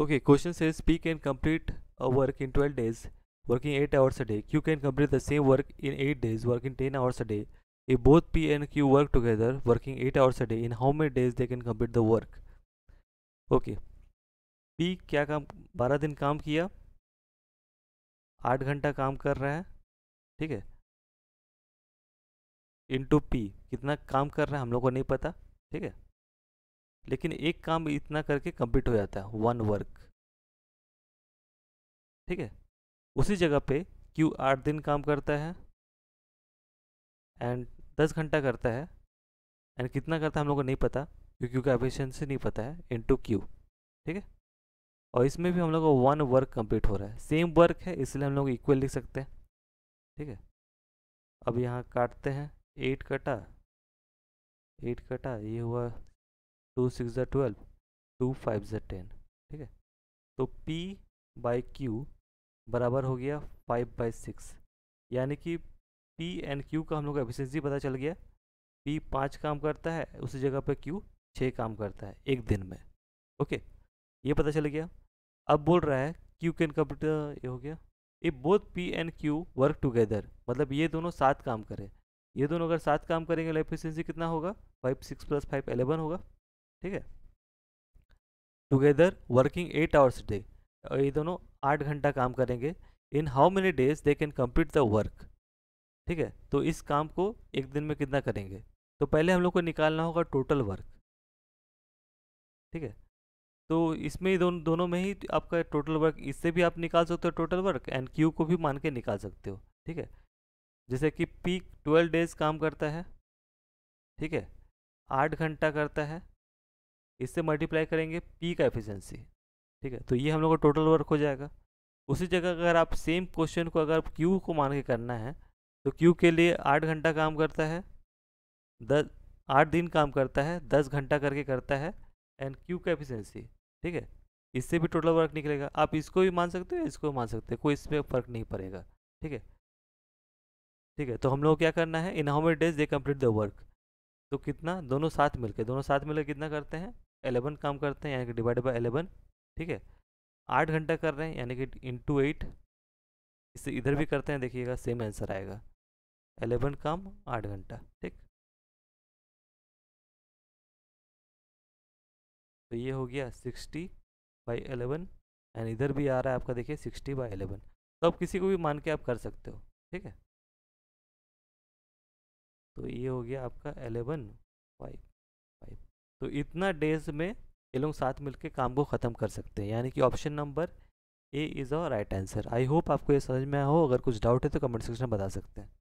okay question से P can complete a work in twelve days working eight hours a day Q can complete the same work in eight days work in ten hours a day a both P and Q work together working eight hours a day in how many days they can complete the work okay P क्या काम बारह दिन काम किया आठ घंटा काम कर रहा है ठीक है इन टू पी कितना काम कर रहा है हम लोग को नहीं पता ठीक है लेकिन एक काम इतना करके कंप्लीट हो जाता है वन वर्क ठीक है उसी जगह पे क्यू आठ दिन काम करता है एंड दस घंटा करता है एंड कितना करता है हम लोग को नहीं पता क्योंकि क्यू का एफिशिएंसी नहीं पता है इन टू क्यू ठीक है और इसमें भी हम लोग को वन वर्क कंप्लीट हो रहा है सेम वर्क है इसलिए हम लोग इक्वल लिख सकते हैं ठीक है अब यहाँ काटते हैं एट कटा एट कटा ये हुआ टू सिक्स ज़ा ट्वेल्व टू फाइव ज़ा टेन ठीक है तो P बाई क्यू बराबर हो गया फाइव बाई सिक्स यानी कि P एंड Q का हम लोग का एफिशिएंसी पता चल गया P पाँच काम करता है उसी जगह पे Q छः काम करता है एक दिन में ओके ये पता चल गया अब बोल रहा है Q कैन कंप्लीट ये हो गया ये both P and Q work together मतलब ये दोनों सात काम करें ये दोनों अगर सात काम करेंगे एफिशिएंसी कितना होगा five six plus five eleven होगा ठीक है together working eight hours day ये दोनों आठ घंटा काम करेंगे in how many days they can complete the work ठीक है तो इस काम को एक दिन में कितना करेंगे तो पहले हम लोग को निकालना होगा टोटल वर्क ठीक है तो इसमें दोनों दोनों में ही आपका टोटल वर्क इससे भी आप निकाल सकते हो टोटल वर्क एंड क्यू को भी मान के निकाल सकते हो ठीक है जैसे कि पीक ट्वेल्व डेज काम करता है ठीक है आठ घंटा करता है इससे मल्टीप्लाई करेंगे पी का एफिशिएंसी ठीक है तो ये हम लोग का टोटल वर्क हो जाएगा उसी जगह अगर आप सेम क्वेश्चन को अगर क्यू को मान के करना है तो क्यू के लिए आठ घंटा काम करता है दस आठ दिन काम करता है दस घंटा करके करता है एंड क्यू का एफिशियंसी ठीक है इससे भी टोटल वर्क निकलेगा आप इसको भी मान सकते हो इसको भी मान सकते हो कोई इसमें फ़र्क नहीं पड़ेगा ठीक है ठीक है तो हम लोग क्या करना है in how many days they complete the work तो कितना दोनों साथ मिलके दोनों साथ मिलकर कितना करते हैं एलेवन काम करते हैं यानी कि डिवाइड बाई एलेवन ठीक है आठ घंटा कर रहे हैं यानी कि इंटू एट इसे इधर भी करते हैं देखिएगा सेम आंसर आएगा एलेवन काम आठ घंटा ठीक तो ये हो गया सिक्सटी बाई एलेवन एंड इधर भी आ रहा है आपका देखिए सिक्सटी बाई एलेवन तो आप किसी को भी मान के आप कर सकते हो ठीक है तो ये हो गया आपका एलेवन बाई तो इतना डेज में ये लोग साथ मिलकर काम को ख़त्म कर सकते हैं यानी कि option number A is a right answer I hope आपको ये समझ में आया हो अगर कुछ डाउट है तो कमेंट सेक्शन में बता सकते हैं